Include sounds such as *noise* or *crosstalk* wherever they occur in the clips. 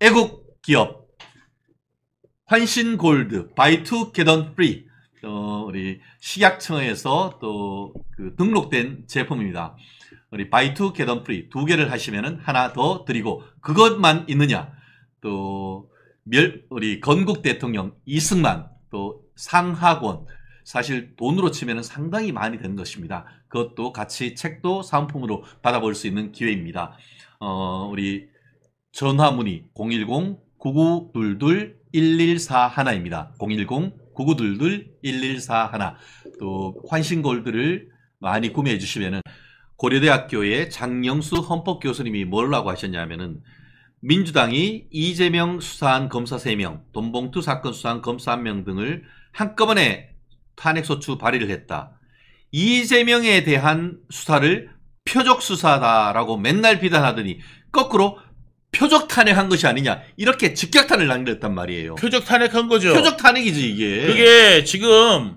애국 기업 환신골드 바이투 게던 프리 어, 우리 식약청에서 또그 등록된 제품입니다. 우리 바이투 게던 프리 두 개를 하시면은 하나 더 드리고 그것만 있느냐 또 멸, 우리 건국 대통령 이승만 또 상학원 사실 돈으로 치면 상당히 많이 되는 것입니다. 그것도 같이 책도 상품으로 받아볼 수 있는 기회입니다. 어, 우리 전화문의 010-9922-1141입니다. 010-9922-1141. 또 환신골드를 많이 구매해 주시면은 고려대학교의 장영수 헌법 교수님이 뭐라고 하셨냐면은 민주당이 이재명 수사한 검사 3명, 돈봉투 사건 수사한 검사 1명 등을 한꺼번에 탄핵소추 발의를 했다. 이재명에 대한 수사를 표적 수사다라고 맨날 비단하더니 거꾸로 표적 탄핵한 것이 아니냐 이렇게 직격 탄을 남겼단 말이에요. 표적 탄핵한 거죠. 표적 탄핵이지 이게. 그게 지금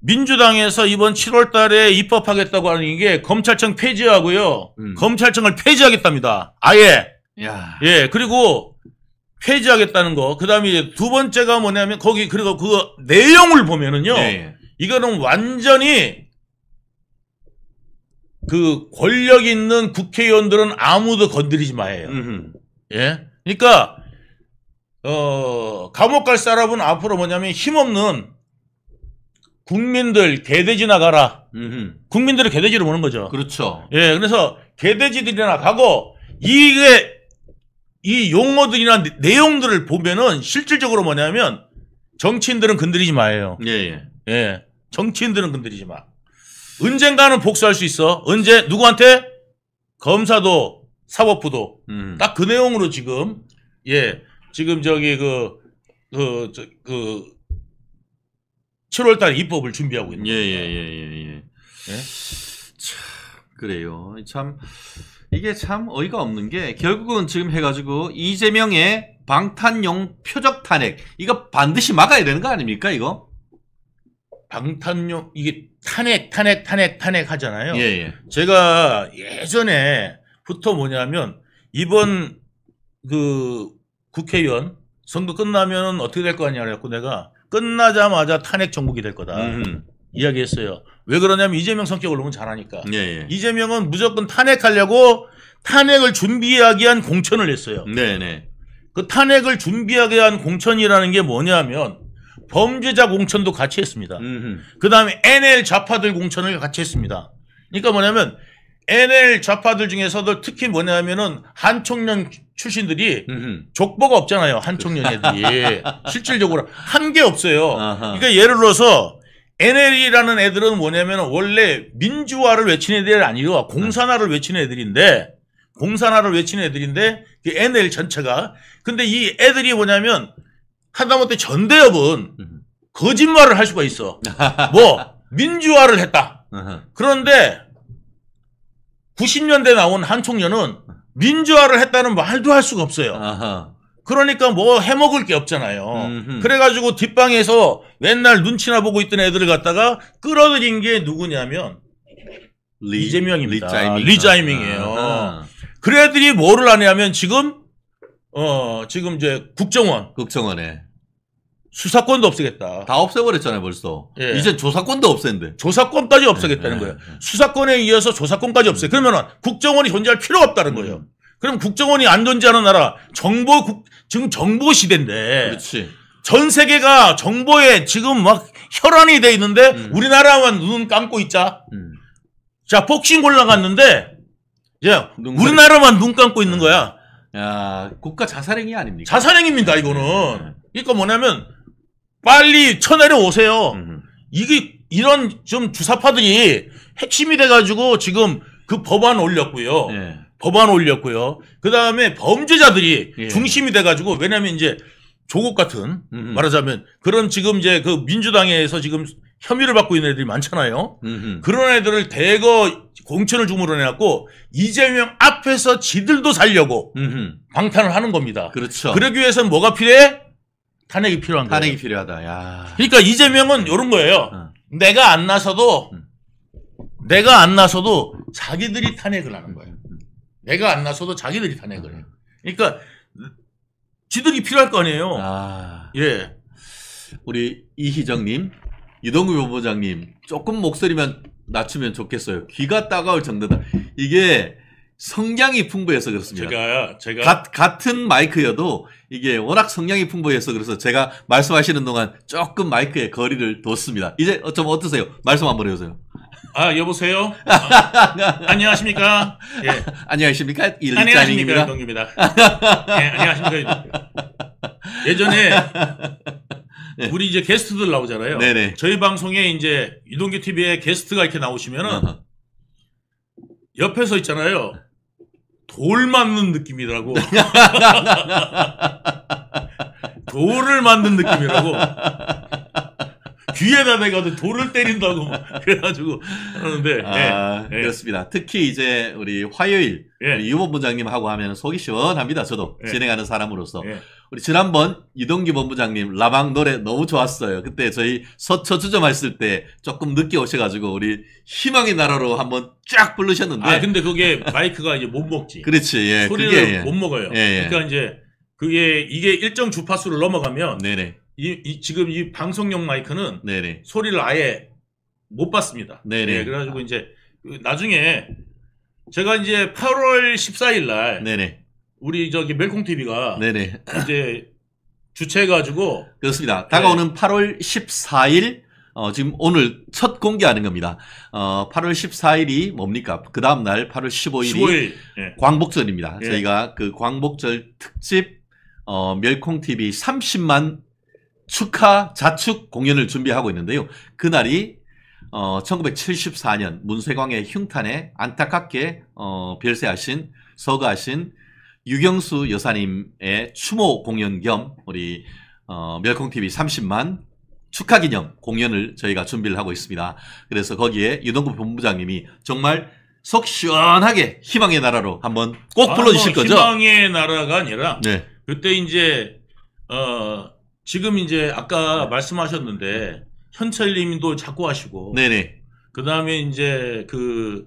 민주당에서 이번 7월 달에 입법하겠다고 하는 게 검찰청 폐지하고요. 음. 검찰청을 폐지하겠답니다. 아예. 야. 예, 그리고 폐지하겠다는 거. 그 다음에 두 번째가 뭐냐면 거기, 그리고 그 내용을 보면은요. 네. 이거는 완전히 그 권력 있는 국회의원들은 아무도 건드리지 마요. 예 예. 그러니까 어 감옥 갈 사람은 앞으로 뭐냐면 힘없는 국민들 개돼지 나가라. 국민들을 개돼지로 보는 거죠. 그렇죠. 예. 그래서 개돼지들이나 가고 이게 이 용어들이나 내용들을 보면은 실질적으로 뭐냐면 정치인들은 건드리지 마예요. 예, 예. 예. 정치인들은 건드리지 마. 언젠가는 복수할 수 있어. 언제 누구한테? 검사도 사법부도 음. 딱그 내용으로 지금 예 지금 저기 그 그 그, 그 7월달 그 입법을 준비하고 있는 예예예예 예 예, 예, 예, 예, 참 그래요 참 이게 참 어이가 없는 게 결국은 지금 해가지고 이재명의 방탄용 표적 탄핵 이거 반드시 막아야 되는 거 아닙니까 이거 방탄용 이게 탄핵, 탄핵, 탄핵, 탄핵 하잖아요. 예, 예. 제가 예전에부터 뭐냐면 이번 그 국회의원 선거 끝나면 어떻게 될 거 아니냐 그래갖고 내가 끝나자마자 탄핵 정국이 될 거다. 음. 이야기했어요. 왜 그러냐면 이재명 성격을 너무 잘하니까. 예, 예. 이재명은 무조건 탄핵하려고 탄핵을 준비하기 위한 공천을 했어요. 네네. 네. 그 탄핵을 준비하기 위한 공천이라는 게 뭐냐면 범죄자 공천도 같이 했습니다. 그 다음에 NL 좌파들 공천을 같이 했습니다. 그러니까 뭐냐면 NL 좌파들 중에서도 특히 뭐냐면은 한총련 출신들이 음흠. 족보가 없잖아요. 한총련 애들이 *laughs* 실질적으로 한 게 없어요. 아하. 그러니까 예를 들어서 NL이라는 애들은 뭐냐면 원래 민주화를 외친 애들이 아니라 공산화를 외친 애들인데 공산화를 외친 애들인데 그 NL 전체가 근데 이 애들이 뭐냐면 하다못해 전대협은 거짓말을 할 수가 있어. *laughs* 뭐 민주화를 했다. 그런데 90년대 나온 한총련은 민주화를 했다는 말도 할 수가 없어요. 그러니까 뭐 해먹을 게 없잖아요. 음흠. 그래가지고 뒷방에서 맨날 눈치나 보고 있던 애들을 갖다가 끌어들인 게 누구냐면 리, 이재명입니다. 리자이밍. 리자이밍이에요. 아. 그 애들이 뭐를 하냐면 지금 어, 지금 이제 국정원 국정원에 수사권도 없애겠다. 다 없애버렸잖아요 벌써. 예. 이제 조사권도 없앤데. 조사권까지 없애겠다는 예, 예 거예요. 예, 예. 수사권에 이어서 조사권까지 없애. 그러면 국정원이 존재할 필요가 없다는 거예요. 음. 그럼 국정원이 안 존재하는 나라, 정보 국, 지금 정보 시대인데. 그렇지. 전 세계가 정보에 지금 막 혈안이 돼 있는데 음. 우리나라만 눈 감고 있자. 음. 자, 복싱 골라갔는데 예. 우리나라만 눈 감고 있는 거야. 야, 국가 자살행위 아닙니까? 자살행위입니다, 이거는. 네. 그러니까 뭐냐면, 빨리 쳐내려 오세요. 이게, 이런 좀 주사파들이 핵심이 돼가지고 지금 그 법안 올렸고요. 예. 법안 올렸고요. 그 다음에 범죄자들이 예. 중심이 돼가지고, 왜냐면 이제 조국 같은, 음음. 말하자면, 그런 지금 이제 그 민주당에서 지금 혐의를 받고 있는 애들이 많잖아요. 음흠. 그런 애들을 대거 공천을 주물어 내놨고 이재명 앞에서 지들도 살려고 음흠. 방탄을 하는 겁니다. 그렇죠. 그러기 위해서는 뭐가 필요해? 탄핵이 필요한 거예요. 탄핵이 필요하다. 야. 그러니까 이재명은 이런 거예요. 어. 내가 안 나서도 음. 내가 안 나서도 자기들이 탄핵을 하는 거예요. 음. 내가 안 나서도 자기들이 탄핵을 해요. 음. 그러니까 지들이 필요할 거 아니에요. 아. 예. 우리 이희정님 이동규 본부장님 조금 목소리만 낮추면 좋겠어요. 귀가 따가울 정도다. 이게 성량이 풍부해서 그렇습니다. 제가 제가 가, 같은 마이크여도 이게 워낙 성량이 풍부해서 그래서 제가 말씀하시는 동안 조금 마이크에 거리를 뒀습니다. 이제 좀 어떠세요? 말씀 한번 해보세요. 아 여보세요. *laughs* 아, 안녕하십니까? 예. *laughs* 안녕하십니까? 일리 안녕하십니까? 동규입니다. 예, 안녕하십니까? 예전에 *laughs* 네. 우리 이제 게스트들 나오잖아요. 네네. 저희 방송에 이제 이동규 TV에 게스트가 이렇게 나오시면은 아하. 옆에서 있잖아요. 돌 맞는 느낌이라고. *laughs* 돌을 맞는 느낌이라고. 귀에다 대가도 돌을 때린다고 *laughs* 그래가지고 하는데 아, 예, 예. 그렇습니다. 예. 특히 이제 우리 화요일 예. 우리 유본 부장님하고 하면 속이 시원합니다. 저도 예. 진행하는 사람으로서 우리 지난번 이동규 본부장님 라방 노래 너무 좋았어요. 그때 저희 서초 주점했을 때 조금 늦게 오셔가지고 우리 희망의 나라로 한번 쫙 부르셨는데. 아 근데 그게 마이크가 이제 못 먹지. 그렇지. 예. 소리를 그게, 예. 못 먹어요. 예, 예. 그러니까 이제 그게 이게 일정 주파수를 넘어가면 네네. 이, 이 지금 이 방송용 마이크는 네네. 소리를 아예 못봤습니다 네네. 예, 그래가지고 이제 나중에 제가 이제 8월 14일 날 네네. 우리 저기 멜콩 TV가 네네. 이제 주최해가지고 그렇습니다. 다가오는 8월 14일 어, 지금 오늘 첫 공개하는 겁니다. 어, 8월 14일이 뭡니까? 그 다음 날 8월 15일이 15일. 예. 광복절입니다. 예. 저희가 그 광복절 특집 어, 멸콩 TV 30만 축하 자축 공연을 준비하고 있는데요. 그날이 어, 1974년 문세광의 흉탄에 안타깝게 어, 별세하신 서거하신 유경수 여사님의 추모 공연 겸 우리 어, 멸콩TV 30만 축하 기념 공연을 저희가 준비를 하고 있습니다. 그래서 거기에 유동구 본부장님이 정말 속 시원하게 희망의 나라로 한번 꼭 아, 불러주실 아, 뭐 거죠? 희망의 나라가 아니라 네. 그때 이제 어, 지금 이제 아까 말씀하셨는데 현철님도 작곡하시고 네네. 그 다음에 이제 그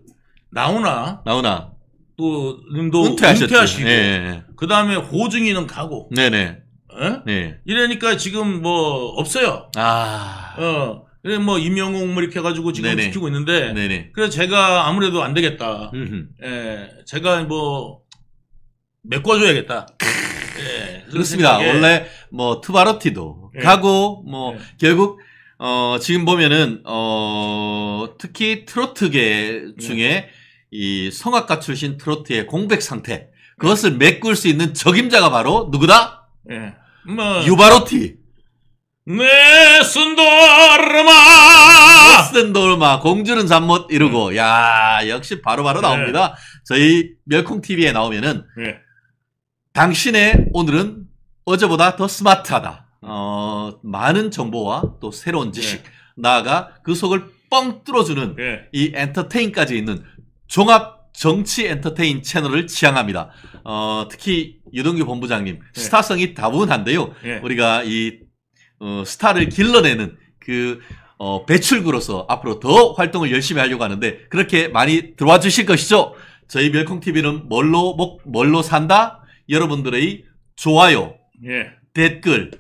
나훈아 나훈아 또 님도 은퇴하셨고 네. 예, 예, 예. 그 다음에 호중이는 가고 네네. 예? 네. 이러니까 지금 뭐 없어요. 아. 어. 그래 뭐 임영웅 뭐 이렇게 해가지고 지금 네네. 지키고 있는데 네네. 그래서 제가 아무래도 안 되겠다. 예, 제가 뭐 메꿔줘야겠다. *laughs* 예, 그렇습니다. 원래 뭐투바르티도 예. 가고 뭐 예. 결국 어 지금 보면은 어 특히 트로트계 중에 이 성악가 출신 트로트의 공백 상태 그것을 메꿀 수 있는 적임자가 바로 누구다? 예. 뭐. 유바로티. 내순돌마 네, 네순돌마 공주는 잠 못 이루고 음. 야 역시 바로바로 바로 네. 나옵니다. 저희 멸콩 TV에 나오면은 예. 당신의 오늘은 어제보다 더 스마트하다. 어 많은 정보와 또 새로운 지식 예. 나아가 그 속을 뻥 뚫어주는 이 엔터테인까지 있는 종합 정치 엔터테인 채널을 지향합니다. 어, 특히 유동규 본부장님 예. 스타성이 다분한데요. 예. 우리가 이 어, 스타를 길러내는 그 어, 배출구로서 앞으로 더 활동을 열심히 하려고 하는데 그렇게 많이 들어와 주실 것이죠. 저희 멸콩 TV는 뭘로 목 뭘로 산다? 여러분들의 좋아요, 예. 댓글,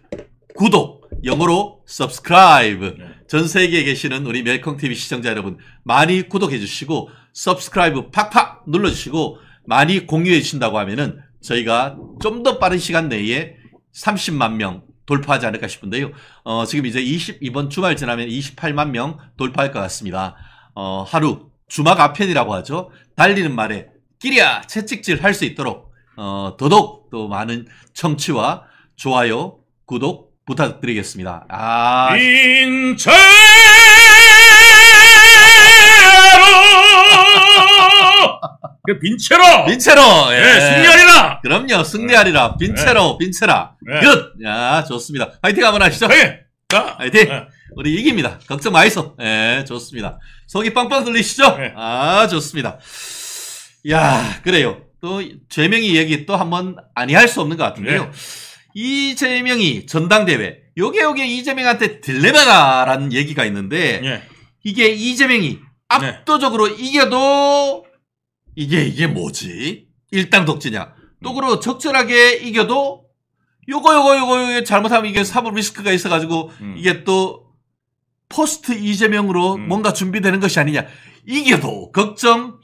구독, 영어로 subscribe. 예. 전 세계에 계시는 우리 멜콩 TV 시청자 여러분 많이 구독해 주시고 subscribe 팍팍 눌러주시고 많이 공유해 주신다고 하면은 저희가 좀 더 빠른 시간 내에 30만 명 돌파하지 않을까 싶은데요. 어, 지금 이제 20, 이번 주말 지나면 28만 명 돌파할 것 같습니다. 어, 하루 주막 앞편이라고 하죠. 달리는 말에 끼리야 채찍질 할 수 있도록 어, 더더욱 또 많은 청취와 좋아요, 구독 부탁드리겠습니다. 아... 인천! 그 빈체로! 빈체로! 예. 예, 승리하리라! 그럼요, 승리하리라. 네. 빈체로, 네. 빈체라. 끝! 야, 좋습니다. 화이팅 한번 하시죠. 예. 자, 화이팅! 우리 이깁니다. 걱정 마이소. 예, 좋습니다. 속이 빵빵 들리시죠? 아, 좋습니다. 야 그래요. 또, 죄명이 얘기 또 한번 아니할 수 없는 것 같은데요. 이재명이 전당대회 요게 요게 이재명한테 딜레마다라는 얘기가 있는데 예. 이게 이재명이 압도적으로 네. 이겨도 이게 이게 뭐지? 일당 독지냐또그러고 적절하게 이겨도 요거 요거 요거 요거 잘못하면 이게 사법 리스크가 있어가지고 음. 이게 또 포스트 이재명으로 음. 뭔가 준비되는 것이 아니냐 이겨도 걱정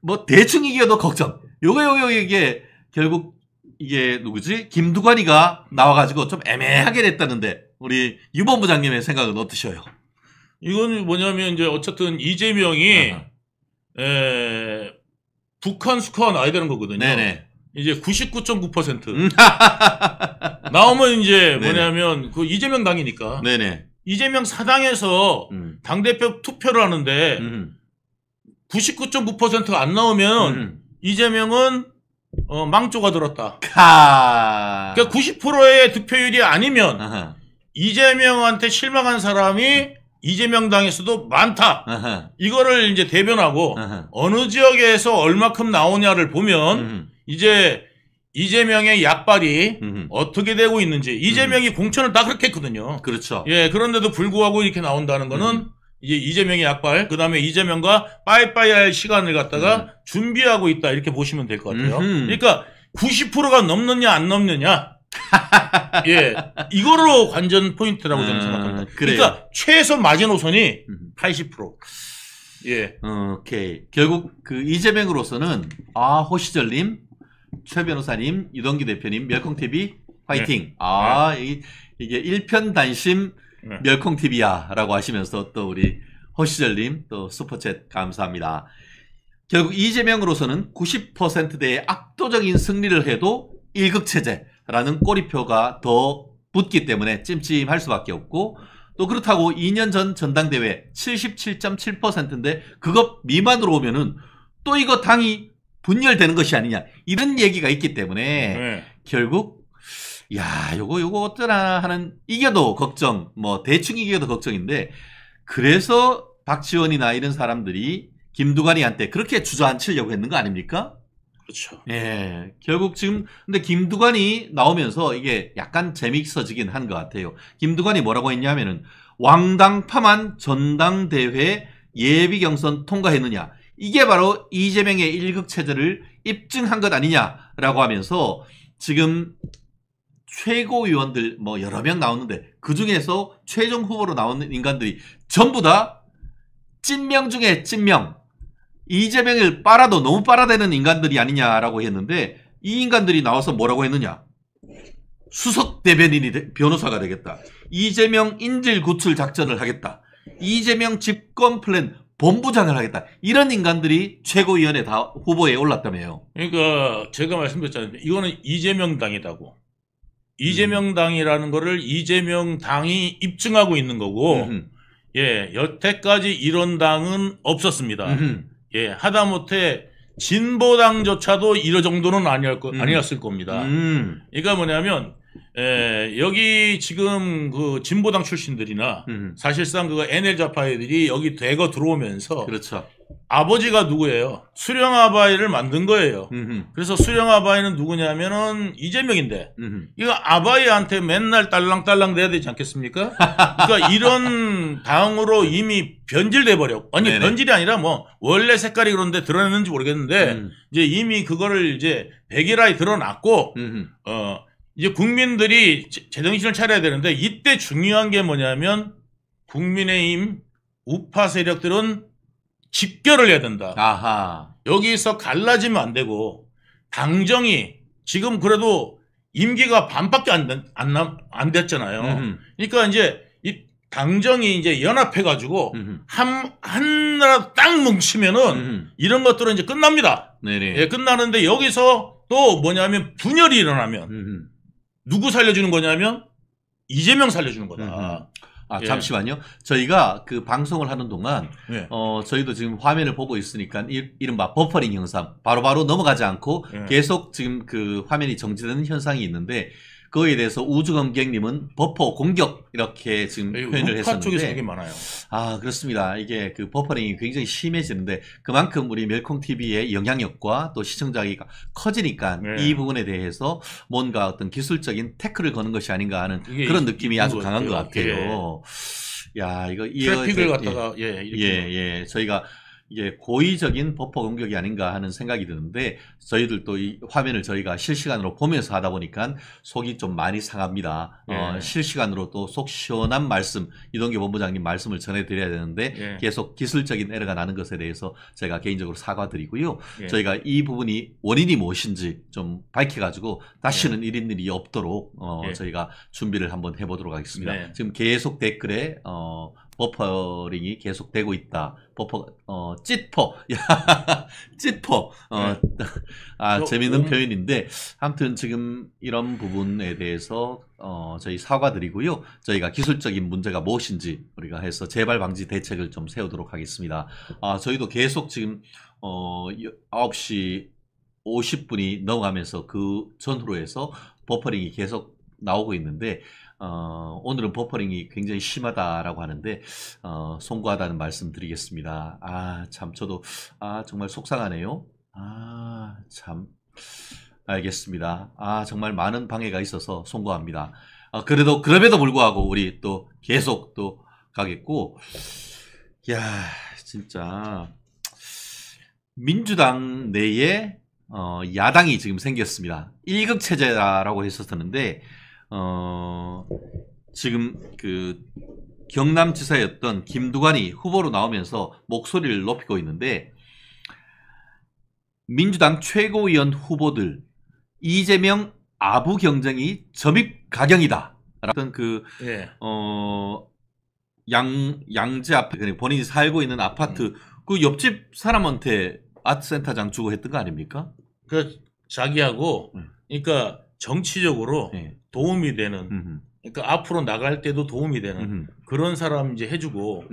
뭐 대충 이겨도 걱정 요거 요거 이게 결국 이게 누구지 김두관이가 나와가지고 좀 애매하게 됐다는데 우리 유본 부장님의 생각은 어떠셔요? 이건 뭐냐면 이제 어쨌든 이재명이 에, 북한 수카 나야 되는 거거든요. 네네. 이제 99.9% 음. *laughs* 나오면 이제 뭐냐면 그 이재명 당이니까 네네. 이재명 사당에서 음. 당 대표 투표를 하는데 음. 99.9%가 안 나오면 음. 이재명은 어, 망조가 들었다. 카... 그러니까 90%의 득표율이 아니면 아하. 이재명한테 실망한 사람이 이재명 당에서도 많다. 아하. 이거를 이제 대변하고 아하. 어느 지역에서 얼마큼 나오냐를 보면 음흠. 이제 이재명의 약발이 음흠. 어떻게 되고 있는지 이재명이 음. 공천을 다 그렇게 했거든요. 그렇죠. 예, 그런데도 불구하고 이렇게 나온다는 거는 음. 이제 이재명의 약발, 그 다음에 이재명과 빠이빠이 할 시간을 갖다가 음. 준비하고 있다 이렇게 보시면 될 것 같아요. 음흠. 그러니까 90%가 넘느냐 안 넘느냐 예, 이거로 관전 포인트라고 저는 아, 생각합니다. 그래요. 그러니까 최소 마지노선이 80%. 음. 예. 오케이. 결국 그 이재명으로서는 아 호시절님, 최 변호사님, 유동기 대표님, 멸콩TV 화이팅. 네. 아 네. 이, 게 일편단심 네. 멸콩TV야라고 하시면서 또 우리 호시절님 또 슈퍼챗 감사합니다. 결국 이재명으로서는 90%대의 압도적인 승리를 해도 일극체제 라는 꼬리표가 더 붙기 때문에 찜찜할 수밖에 없고 또 그렇다고 2년 전 전당대회 77.7%인데 그것 미만으로 오면은 또 이거 당이 분열되는 것이 아니냐 이런 얘기가 있기 때문에 네. 결국 야 요거 요거 어쩌나 하는 이겨도 걱정 뭐 대충 이겨도 걱정인데 그래서 박지원이나 이런 사람들이 김두관이한테 그렇게 주저앉히려고 했는 거 아닙니까? 그렇죠. 예. 결국 지금 근데 김두관이 나오면서 이게 약간 재미있어지긴 한 것 같아요. 김두관이 뭐라고 했냐면은 왕당파만 전당대회 예비 경선 통과했느냐. 이게 바로 이재명의 일극 체제를 입증한 것 아니냐라고 하면서 지금 최고위원들 뭐 여러 명 나오는데 그 중에서 최종 후보로 나오는 인간들이 전부 다 찐명 중에 찐명 이재명을 빨아도 너무 빨아대는 인간들이 아니냐라고 했는데 이 인간들이 나와서 뭐라고 했느냐. 수석 대변인이 되, 변호사가 되겠다. 이재명 인질 구출 작전을 하겠다. 이재명 집권 플랜 본부장을 하겠다. 이런 인간들이 최고위원회 다 후보에 올랐다며요. 그러니까 제가 말씀드렸잖아요. 이거는 이재명 당이다고. 이재명 음. 당이라는 거를 이재명 당이 입증하고 있는 거고, 음흠. 예, 여태까지 이런 당은 없었습니다. 음흠. 예, 하다못해 진보당조차도 이럴 정도는 아니었, 음. 아니었을 겁니다. 음. 그러니까 뭐냐면 에, 예, 여기 지금 그 진보당 출신들이나 음. 사실상 그 NL 좌파애들이 여기 대거 들어오면서 그렇죠. 아버지가 누구예요? 수령아바이를 만든 거예요. 음흠. 그래서 수령아바이는 누구냐면은 이재명인데 음흠. 이거 아바이한테 맨날 딸랑딸랑 돼야 되지 않겠습니까? 그러니까 *laughs* 이런 당으로 이미 변질돼 버려. 아니 네네. 변질이 아니라 뭐 원래 색깔이 그런데 드러냈는지 모르겠는데 음. 이제 이미 그거를 이제 백일화에 드러났고 음흠. 어 이제 국민들이 제정신을 차려야 되는데 이때 중요한 게 뭐냐면 국민의힘 우파 세력들은 집결을 해야 된다. 아하. 여기서 갈라지면 안 되고 당정이 지금 그래도 임기가 반밖에 안안 안, 안 됐잖아요. 음흠. 그러니까 이제 이 당정이 이제 연합해 가지고 한 한나라 딱 뭉치면은 음흠. 이런 것들은 이제 끝납니다. 네네. 예, 끝나는데 여기서 또 뭐냐면 분열이 일어나면 음흠. 누구 살려주는 거냐면 이재명 살려주는 거다. 아, 예. 잠시만요. 저희가 그 방송을 하는 동안 예. 어, 저희도 지금 화면을 보고 있으니까 이, 른바 버퍼링 현상 바로바로 바로 넘어가지 않고 예. 계속 지금 그 화면이 정지되는 현상이 있는데 그거에 대해서 우주검객님은 버퍼 공격 이렇게 지금 표현을 했었는데 쪽에서 되게 많아요. 아 그렇습니다. 이게 그 버퍼링이 굉장히 심해지는데 그만큼 우리 멜콩 TV의 영향력과 또 시청자가 기 커지니까 네. 이 부분에 대해서 뭔가 어떤 기술적인 태클을 거는 것이 아닌가 하는 그런 느낌이 아주 것 강한 같아요. 것 같아요. 예. 야 이거 이 트래픽을 갖다가 예, 예, 예, 예 저희가 이게 고의적인 버퍼 공격이 아닌가 하는 생각이 드는데 저희들도 이 화면을 저희가 실시간으로 보면서 하다 보니까 속이 좀 많이 상합니다. 어, 예. 어, 실시간으로 또 속 시원한 말씀 이동규 본부장님 말씀을 전해드려야 되는데 예. 계속 기술적인 에러가 나는 것에 대해서 제가 개인적으로 사과드리고요. 예. 저희가 이 부분이 원인이 무엇인지 좀 밝혀가지고 다시는 예. 이런 일이 없도록 어, 예. 저희가 준비를 한번 해보도록 하겠습니다. 네. 지금 계속 댓글에 어, 버퍼링이 계속되고 있다. 버퍼 어 찌퍼 *laughs* 찌퍼 어아 네. 아, 재밌는 음. 표현인데 아무튼 지금 이런 부분에 대해서 어 저희 사과드리고요. 저희가 기술적인 문제가 무엇인지 우리가 해서 재발 방지 대책을 좀 세우도록 하겠습니다. 아 저희도 계속 지금 어 9시 50분이 넘어가면서 그 전후로 해서 버퍼링이 계속 나오고 있는데 어, 오늘은 버퍼링이 굉장히 심하다라고 하는데 어, 송구하다는 말씀드리겠습니다. 아참 저도 아 정말 속상하네요. 아참 알겠습니다. 아 정말 많은 방해가 있어서 송구합니다. 아, 그래도 그럼에도 불구하고 우리 또 계속 또 가겠고 야 진짜 민주당 내에 어, 야당이 지금 생겼습니다. 1급 체제라고 했었는데 어, 지금 그 경남지사였던 김두관이 후보로 나오면서 목소리를 높이고 있는데 민주당 최고위원 후보들 이재명 아부 경쟁이 점입 가경이다. 라는 그, 예. 어, 양, 양지 앞에, 본인이 살고 있는 아파트, 음. 그 옆집 사람한테 아트센터장 주고 했던 거 아닙니까? 그, 자기하고, 음. 그러니까 정치적으로 네. 도움이 되는 음흠. 그러니까 앞으로 나갈 때도 도움이 되는 음흠. 그런 사람 이제 해주고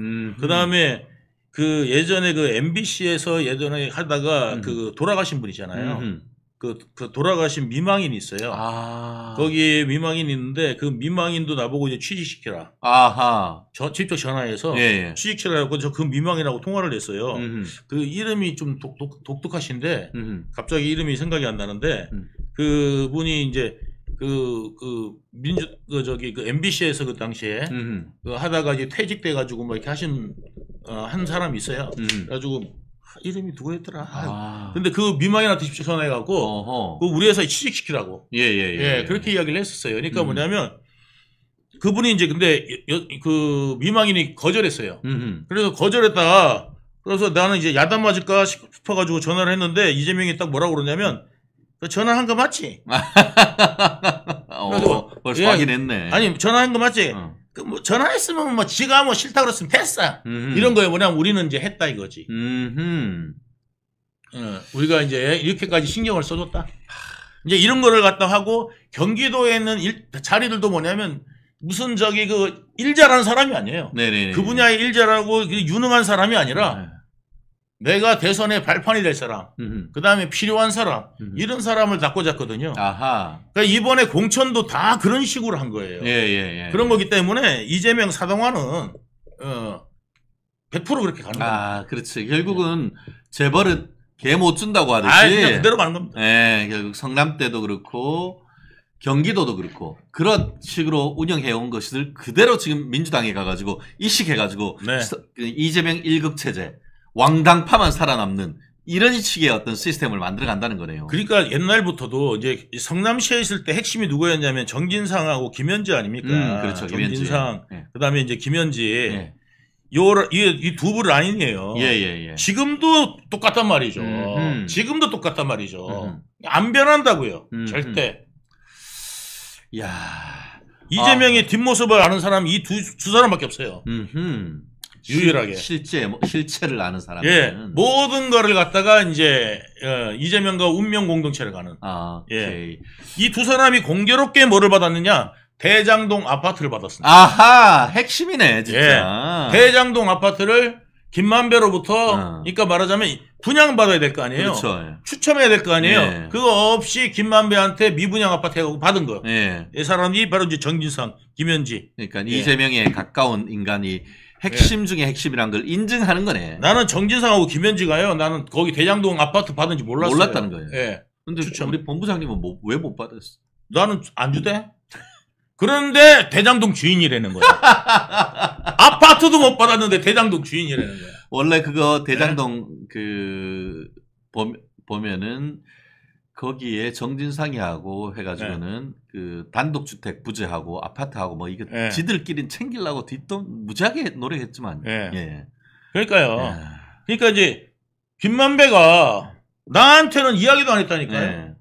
그 다음에 그 예전에 그 MBC에서 예전에 하다가 그 돌아가신 분이잖아요. 그, 그 돌아가신 미망인이 있어요. 아. 거기에 미망인이 있는데 그 미망인도 나보고 이제 취직시켜라. 아하. 저, 직접 전화해서 예, 예. 취직시켜라고 저그 미망인하고 통화를 했어요. 음흠. 그 이름이 좀 독, 독, 독특하신데 음흠. 갑자기 이름이 생각이 안 나는데 음. 그분이 이제 그, 그, 민주, 그, 저기, 그, MBC에서 그 당시에, 그 하다가 이제 퇴직돼가지고 뭐 이렇게 하신, 어, 한 사람이 있어요. 음. 그래가지고, 아, 이름이 누구였더라. 아. 근데 그 미망인한테 직접 전화해갖고, 그 우리 회사에 취직시키라고. 예, 예, 예, 예. 예 그렇게 이야기를 했었어요. 그러니까 음. 뭐냐면, 그분이 이제 근데 여, 그 미망인이 거절했어요. 음흠. 그래서 거절했다가, 그래서 나는 이제 야단 맞을까 싶어가지고 전화를 했는데, 이재명이 딱 뭐라고 그러냐면, 그 전화한 거 맞지? *laughs* 어, 벌써 예. 확인했네. 아니 전화한 거 맞지? 어. 그뭐 전화했으면 뭐 지가 뭐 싫다 그랬으면 됐어. 음흠. 이런 거에 뭐냐면 우리는 이제 했다 이거지. 음 어, 우리가 이제 이렇게까지 신경을 써줬다. 이제 이런 거를 갖다 하고 경기도에 있는 일, 자리들도 뭐냐면 무슨 저기 그 일자라는 사람이 아니에요. 네네네. 그 분야의 일자라고 그 유능한 사람이 아니라 네. 내가 대선의 발판이 될 사람, 그 다음에 필요한 사람, 이런 사람을 다고잤거든요 아하. 그러니까 이번에 공천도 다 그런 식으로 한 거예요. 예, 예, 예. 그런 예. 거기 때문에 이재명 사동화는, 어, 100% 그렇게 가는 거예요. 아, 그렇지. 결국은 재벌릇개못 준다고 하듯이. 아, 그냥 그대로 가는 겁니다. 예, 결국 성남 때도 그렇고, 경기도도 그렇고 그런 식으로 운영해 온 것을 그대로 지금 민주당에 가가지고 이식해가지고 네. 그 이재명 1급 체제 왕당파만 살아남는 이런 식의 어떤 시스템을 만들어 간다는 거네요. 그러니까 옛날부터도 이제 성남시에 있을 때 핵심이 누구였냐면 정진상하고 김현지 아닙니까? 음, 그렇죠. 정진상. 예. 그다음에 이제 김현지. 예. 요이두 부라인이에요. 예, 예, 예. 지금도 똑같단 말이죠. 음, 음. 지금도 똑같단 말이죠. 음, 음. 안 변한다고요. 음, 절대. 야 이재명의 아. 뒷모습을 아는 사람 이두 두 사람밖에 없어요. 음흠. 유일하게 실제 뭐, 실체를 아는 사람. 예, 모든 거를 갖다가 이제 어, 이재명과 운명 공동체를 가는. 아, 예. 이 두 사람이 공교롭게 뭐를 받았느냐? 대장동 아파트를 받았습니다. 아하, 핵심이네 진짜. 예, 대장동 아파트를 김만배로부터 어. 그러니까 말하자면 분양받아야 될 거 아니에요. 그렇죠. 예. 추첨해야 될 거 아니에요. 예. 그거 없이 김만배한테 미분양 아파트 해고 받은 거예요. 예. 이 사람이 바로 이제 정진상, 김현지. 그러니까 예. 이재명에 가까운 인간이 핵심 중에 핵심이란 걸 인증하는 거네. 나는 정진상하고 김현지가요. 나는 거기 대장동 아파트 받은지 몰랐어요. 몰랐다는 거예요. 예. 근데 추천. 우리 본부장님은 뭐, 왜 못 받았어? 나는 안 주대. 그런데 대장동 주인이라는 거야. *laughs* 아파트도 못 받았는데 대장동 주인이라는 거야. 원래 그거 예? 대장동 그 보면은 거기에 정진상이하고 해가지고는 네. 그 단독주택 부재하고 아파트하고 뭐 이거 예. 네. 지들끼리 챙기려고 뒷돈 무지하게 노력했지만 예. 예. 그러니까요. 예. 그러니까 이제 김만배가 나한테는 이야기도 안 했다니까요.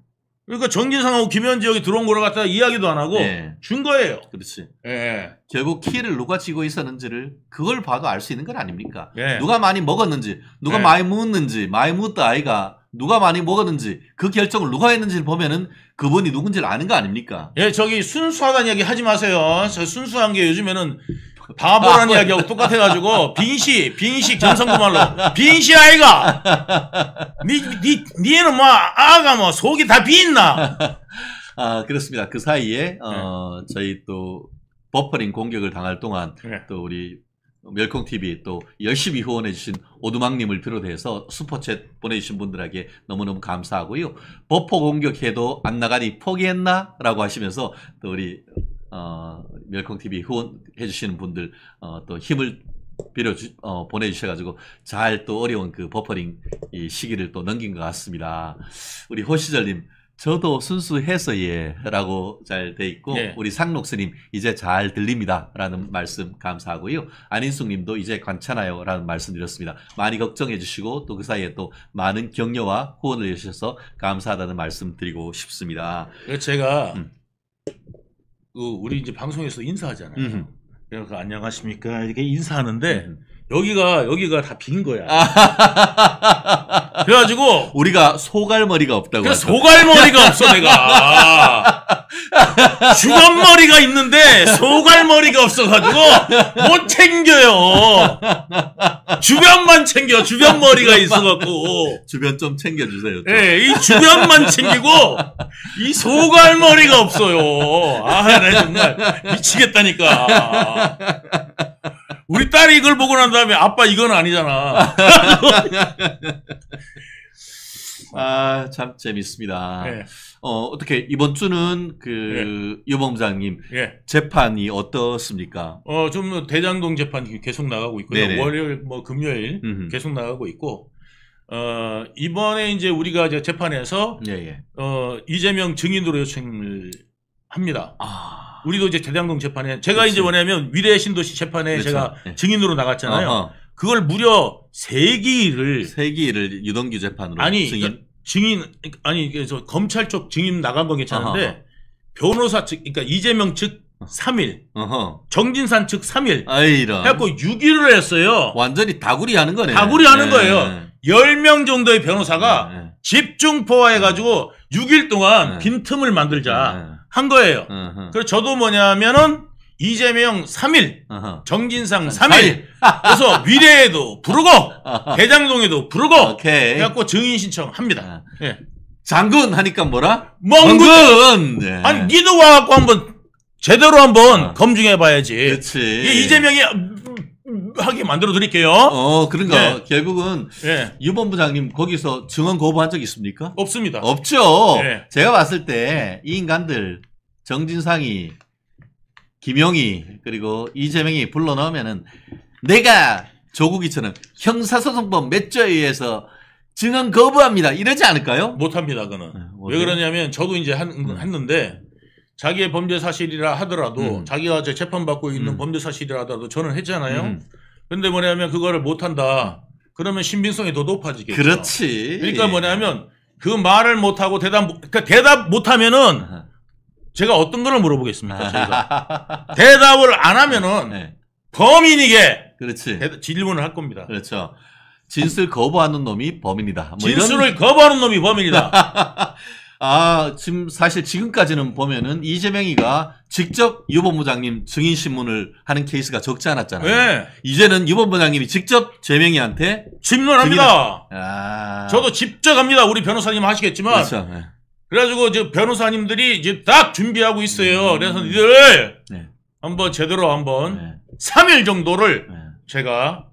그러니까 정진상하고 김현지 여기 들어온 거를 갖다 이야기도 안 하고 예. 준 거예요. 그렇지. 예. 결국 키를 누가 쥐고 있었는지를 그걸 봐도 알 수 있는 건 아닙니까? 예. 누가 많이 먹었는지, 누가 예. 많이 묻는지, 많이 묻다 아이가 누가 많이 먹었는지 그 결정을 누가 했는지를 보면은 그분이 누군지를 아는 거 아닙니까? 예, 저기 순수하다는 이야기 하지 마세요. 저 순수한 게 요즘에는 바보라는 이야기하고 똑같아가지고 빈시 빈시 경상도 말로 빈시 아이가 니니 니는 뭐 아가 뭐 속이 다 빈나 아 그렇습니다 그 사이에 어 네. 저희 또 버퍼링 공격을 당할 동안 네. 또 우리 멸콩TV 또 열심히 후원해주신 오두막님을 비롯해서 슈퍼챗 보내주신 분들에게 너무너무 감사하고요. 버퍼 공격해도 안 나가니 포기했나? 라고 하시면서 또 우리 어, 멸콩TV 후원해주시는 분들 어, 또 힘을 빌어 주, 어, 보내주셔가지고 잘 또 어려운 그 버퍼링 이 시기를 또 넘긴 것 같습니다. 우리 호시절님 저도 순수해서예라고 잘 돼 있고 예. 우리 상록스님 이제 잘 들립니다라는 음. 말씀 감사하고요 안인숙님도 이제 괜찮아요라는 말씀 드렸습니다 많이 걱정해 주시고 또 그 사이에 또 많은 격려와 후원을 해주셔서 감사하다는 말씀 드리고 싶습니다. 예, 제가 음. 그 우리 이제 방송에서 인사하잖아요. 음. 그래서 그 안녕하십니까 이렇게 인사하는데 음. 여기가 여기가 다 빈 거야. 아. *laughs* 그래가지고 우리가 소갈머리가 없다고. 그래 소갈머리가 없어 내가. *laughs* 주걱머리가 있는데 소갈머리가 없어가지고 못 챙겨요. 주변만 챙겨. 주변 머리가 있어갖고. 주변 좀 챙겨주세요. 예, 네, 이 주변만 챙기고 이 소갈머리가 없어요. 아, 나 정말 미치겠다니까. 우리 딸이 이걸 보고 난 다음에 아빠 이건 아니잖아. *laughs* 아, 참 재밌습니다. 예. 어, 어떻게 이번 주는 그 예. 유범장님 예. 재판이 어떻습니까? 어, 좀 뭐 대장동 재판 계속 나가고 있고요. 네네. 월요일 뭐 금요일 음흠. 계속 나가고 있고 어, 이번에 이제 우리가 이제 재판에서 예예. 예. 어, 이재명 증인으로 요청을 합니다. 아. 우리도 이제 대장동 재판에 제가 그치. 이제 뭐냐면 위례 신도시 재판에 그렇죠. 제가 네. 증인으로 나갔잖아요. 어허. 그걸 무려 세 기를 세 기를 유동규 재판으로 아니 증인 그러니까 증인 아니 그래서 검찰 쪽 증인 나간 건 괜찮은데 어허. 변호사 측 그러니까 이재명 측 3일 어. 어허. 정진산 측 3일 아이라 해고 6일을 했어요. 완전히 다구리 하는 거네. 다구리 하는 네. 거예요. 10명 정도의 변호사가 네. 예. 집중 포화해가지고 6일 동안 빈틈을 만들자. 한 거예요. 어허. 그래서 저도 뭐냐면은 이재명 3일, *laughs* 어허. 정진상 3일. 그래서 위례에도 부르고 대장동에도 부르고 해갖고 증인 신청합니다. 아. 예. 장군 하니까 뭐라? 멍군. 멍군. 네. 아니 니도 와갖고 한번 제대로 한번 어. 검증해봐야지. 그치. 이 이재명이 하게 만들어 드릴게요. 어, 그런가. 그러니까 네. 결국은 네. 유본 부장님 거기서 증언 거부한 적 있습니까? 없습니다. 없죠. 네. 제가 봤을 때 이 인간들 정진상이 김용희 그리고 이재명이 불러 넣으면은 내가 조국이처럼 형사소송법 몇 조에 의해서 증언 거부합니다. 이러지 않을까요? 못합니다, 그는. 네, 왜 그러냐면 저도 이제 한, 음. 했는데 자기의 범죄 사실이라 하더라도 음. 자기가 제 재판받고 있는 음. 범죄 사실이라 하더라도 저는 했잖아요. 그런데 음. 뭐냐면 그거를 못한다. 그러면 신빙성이 더 높아지겠죠. 그렇지. 그러니까 뭐냐면 그 말을 못하고 대답, 그러니까 대답 못하면은 제가 어떤 걸 물어보겠습니까? 저가 *laughs* 대답을 안 하면은 네. 범인이게 그렇지. 대답, 질문을 할 겁니다. 그렇죠. 진술 거부하는 놈이 범인이다. 뭐 진술을 이런... 거부하는 놈이 범인이다. *laughs* 아 지금 사실 지금까지는 보면은 이재명이가 직접 유본부장님 증인 신문을 하는 케이스가 적지 않았잖아요. 예. 이제는 유본부장님이 직접 재명이한테 증문합니다 아, 저도 직접 합니다 우리 변호사님 하시겠지만. 그렇죠. 네. 그래가지고 이제 변호사님들이 이제 딱 준비하고 있어요. 음. 그래서 이들 네. 한번 제대로 한번 네. 3일 정도를 네. 제가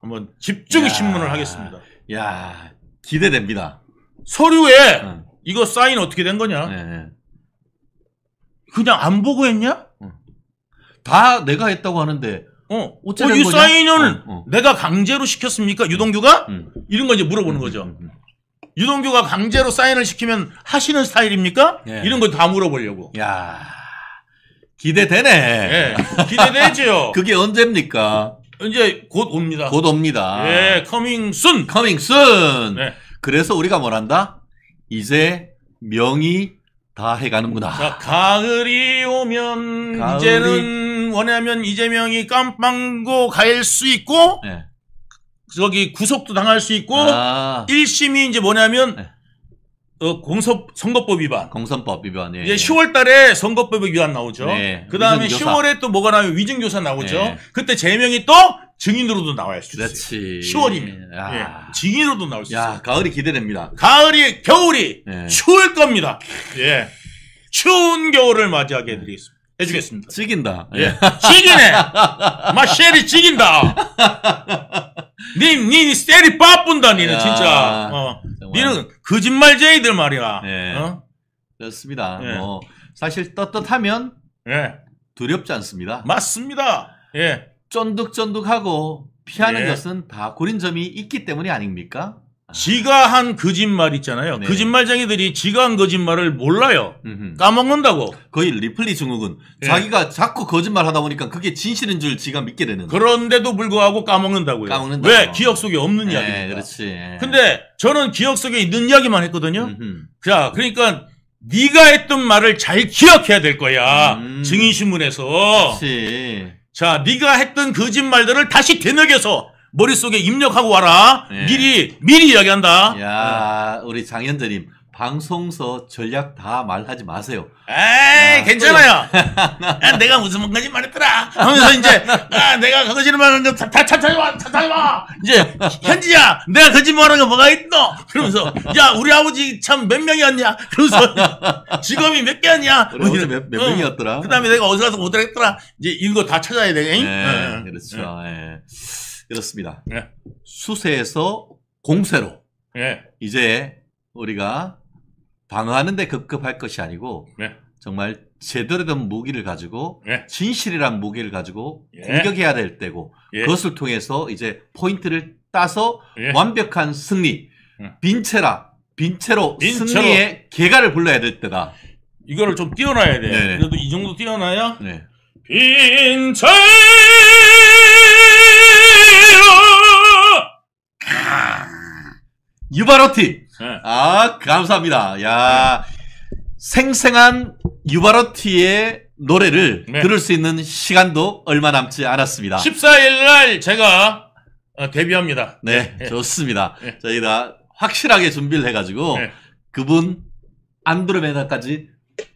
한번 집중 야. 신문을 하겠습니다. 야 기대됩니다. 서류에 응. 이거 사인 어떻게 된 거냐? 네. 그냥 안 보고 했냐? 다 내가 했다고 하는데. 어, 어이 어, 거냐? 사인은 어, 내가 강제로 시켰습니까? 유동규가? 음. 이런 거 이제 물어보는 거죠. 음, 유동규가 강제로 사인을 시키면 하시는 스타일입니까? 예. 이런 거 다 물어보려고. 야 기대되네. 예, 기대되죠. *laughs* 그게 언제입니까? 이제 곧 옵니다. 곧 옵니다. 예, 커밍 순. 커밍 순. 네. 그래서 우리가 뭘 한다? 이제 명이 다 해가는구나. 자, 가을이 오면 가을이- 이제는 뭐냐면 이재명이 깜빵고 갈 수 있고 네. 저기 구속도 당할 수 있고 1심이 아. 이제 뭐냐면 네. 어, 공섭 선거법 위반. 공선법 위반. 예. 이제 10월 예. 달에 선거법 위반 나오죠. 네. 그 다음에 10월에 또 뭐가 나오면 위증교사 나오죠. 네. 그때 제명이 또 증인으로도 나와야 수 있어요. 10월이면. 야. 아. 예, 증인으로도 나올 수 야, 있어요. 가을이 기대됩니다. 가을이, 겨울이 예. 추울 겁니다. 예. 추운 겨울을 맞이하게 해드리겠습니다. 해주겠습니다. 찍인다. 예. 찍이네! 마셸이 찍인다! 니, 니, 셀이 빠쁜다 니는 진짜. 어. 니는 거짓말쟁이들 말이야. 예. 어? 그렇습니다. 예. 뭐, 사실 떳떳하면 예. 두렵지 않습니다. 맞습니다. 예. 쫀득쫀득하고 피하는 네. 것은 다고린 점이 있기 때문이 아닙니까? 아. 지가 한 거짓말 있잖아요. 네. 거짓말쟁이들이 지가 한 거짓말을 몰라요. 음흠. 까먹는다고. 거의 리플리 증후군. 네. 자기가 자꾸 거짓말 하다 보니까 그게 진실인 줄 지가 믿게 되는. 그런데도 불구하고 까먹는다고요. 까먹는다고. 왜? 기억 속에 없는 네, 예, 이야기니까. 그렇지. 근데 저는 기억 속에 있는 이야기만 했거든요. 음흠. 자, 그러니까 네가 했던 말을 잘 기억해야 될 거야. 음. 증인신문에서. 그렇지. 자, 네가 했던 거짓말들을 다시 되뇌겨서 머릿속에 입력하고 와라. 네. 미리 미리 이야기한다. 야, 우리 장현드님 방송서 전략 다 말하지 마세요. 에이, 아, 괜찮아요. 야, *laughs* 내가 무슨 뭔가지 말했더라. 하면서 이제, 아, 내가 거짓말하는 거 다, 다 찾아와, 찾아와. 이제, 현지야, 내가 거짓말하는 그 거 뭐가 있노? 그러면서, 야, 우리 아버지 참 몇 명이었냐? 그러면서, *laughs* 직업이 몇 개였냐? 그래, 우리 몇, 몇 어, 명이었더라. 그 다음에 내가 어디 가서 못하겠더라. 이제 이거 다 찾아야 되 네, 네. 그렇죠. 네. 그렇습니다. 네. 수세에서 공세로. 네. 이제 우리가 방어하는데 급급할 것이 아니고 네. 정말 제대로 된 무기를 가지고 예. 진실이란 무기를 가지고 예. 공격해야 될 때고 예. 그것을 통해서 이제 포인트를 따서 예. 완벽한 승리 빈체라 빈체로, 빈체로, 승리의 개가를 불러야 될 때다 이거를 좀뛰어나야돼 네네. 그래도 이 정도 뛰어나야 네. 빈체 아. 유바로티 네. 아 감사합니다. 야 생생한 유바로티의 노래를 네. 들을 수 있는 시간도 얼마 남지 않았습니다. 14일 날 제가 어, 데뷔합니다. 네, 예, 예. 좋습니다. 예. 저희가 확실하게 준비를 해가지고 그분 안드로메다까지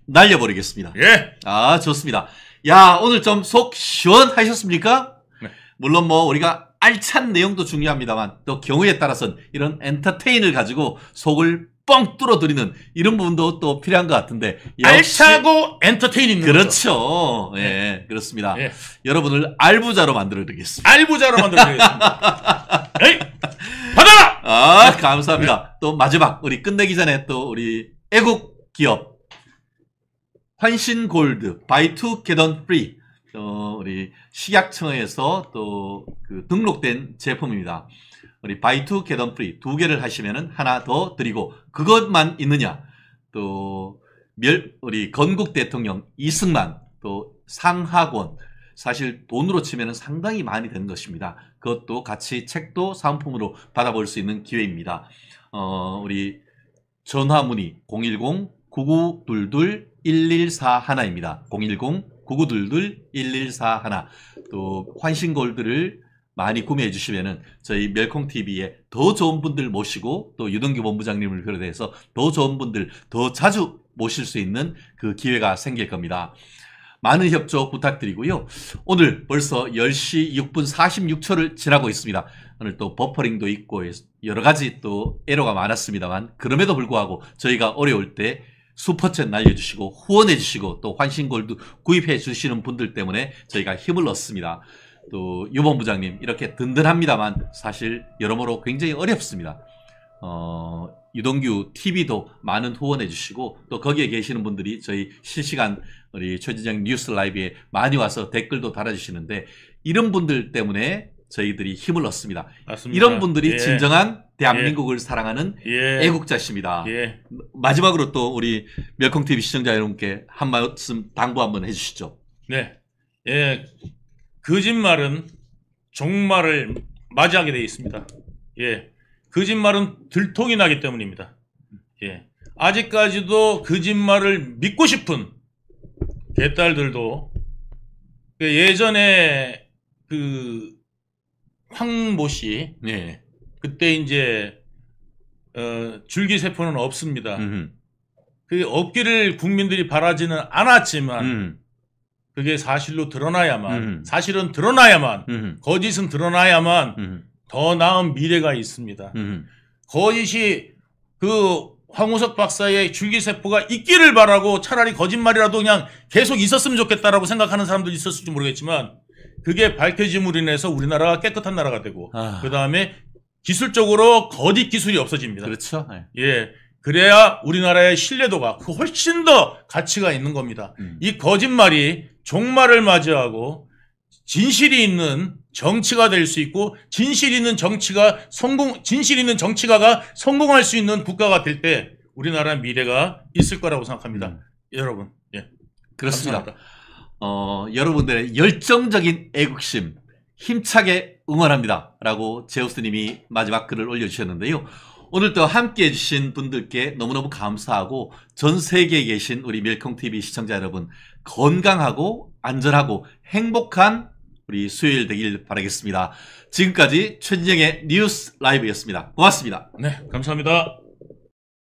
날려버리겠습니다. 예. 아 좋습니다. 야 오늘 좀 속 시원하셨습니까? 네. 물론 뭐 우리가 알찬 내용도 중요합니다만 또 경우에 따라서는 이런 엔터테인을 가지고 속을 뻥 뚫어드리는 이런 부분도 또 필요한 것 같은데 알차고 엔터테이닝 그렇죠. 예, 네. 그렇습니다. 네. 여러분을 알부자로 만들어드리겠습니다. 알부자로 만들어드리겠습니다. *laughs* 받아라! 아, 감사합니다. 네. 또 마지막 우리 끝내기 전에 또 우리 애국 기업 환신골드 바이투 게던 프리 어, 우리 식약청에서 또그 등록된 제품입니다. 우리 바이 투 개던 프리 두 개를 하시면은 하나 더 드리고 그것만 있느냐 또 멸, 우리 건국 대통령 이승만 또 상학원 사실 돈으로 치면 상당히 많이 되는 것입니다. 그것도 같이 책도 상품으로 받아볼 수 있는 기회입니다. 어, 우리 전화문의 010-9922-1141입니다. 010 구구2 2 1141 또 환신골드를 많이 구매해 주시면은 저희 멜콩 t v 에더 좋은 분들 모시고 또 유동규 본부장님을 비롯해서 더 좋은 분들 더 자주 모실 수 있는 그 기회가 생길 겁니다. 많은 협조 부탁드리고요. 오늘 벌써 10시 6분 46초를 지나고 있습니다. 오늘 또 버퍼링도 있고 여러 가지 또 에러가 많았습니다만 그럼에도 불구하고 저희가 어려울 때 슈퍼챗 날려주시고 후원해주시고 또 환신골드 구입해 주시는 분들 때문에 저희가 힘을 얻습니다. 또 유본 부장님 이렇게 든든합니다만 사실 여러모로 굉장히 어렵습니다. 어, 유동규 TV도 많은 후원해 주시고 또 거기에 계시는 분들이 저희 실시간 우리 최진영 뉴스 라이브에 많이 와서 댓글도 달아주시는데 이런 분들 때문에 저희들이 힘을 얻습니다. 맞습니다. 이런 분들이 예. 진정한 대한민국을 예. 사랑하는 예. 애국자십니다. 예. 마지막으로 또 우리 멸콩TV 시청자 여러분께 한 말씀 당부 한번 해주시죠. 네. 예. 거짓말은 종말을 맞이하게 되어 있습니다. 예. 거짓말은 들통이 나기 때문입니다. 예. 아직까지도 거짓말을 믿고 싶은 개딸들도 그 예전에 그 황모 씨 예. 네. 그때 이제 어, 줄기세포는 없습니다. 그게 없기를 국민들이 바라지는 않았지만 음. 그게 사실로 드러나야만 음흠. 사실은 드러나야만 음흠. 거짓은 드러나야만 더 나은 미래가 있습니다. 거짓이 그 황우석 박사의 줄기세포가 있기를 바라고 차라리 거짓말이라도 그냥 계속 있었으면 좋겠다라고 생각하는 사람도 있었을지 모르겠지만 그게 밝혀짐으로 인해서 우리나라가 깨끗한 나라가 되고 아... 그 다음에 기술적으로 거짓 기술이 없어집니다. 그렇죠. 네. 예. 그래야 우리나라의 신뢰도가 그 훨씬 더 가치가 있는 겁니다. 음. 이 거짓말이 종말을 맞이하고 진실이 있는 정치가 될 수 있고 진실 있는 정치가 성공 진실 있는 정치가가 성공할 수 있는 국가가 될 때 우리나라 미래가 있을 거라고 생각합니다. 음. 여러분. 예. 그렇습니다. 감사합니다. 어, 여러분들의 열정적인 애국심 힘차게 응원합니다. 라고 제우스님이 마지막 글을 올려주셨는데요. 오늘도 함께 해주신 분들께 너무너무 감사하고 전 세계에 계신 우리 밀콩TV 시청자 여러분 건강하고 안전하고 행복한 우리 수요일 되길 바라겠습니다. 지금까지 최진영의 뉴스 라이브였습니다. 고맙습니다. 네, 감사합니다.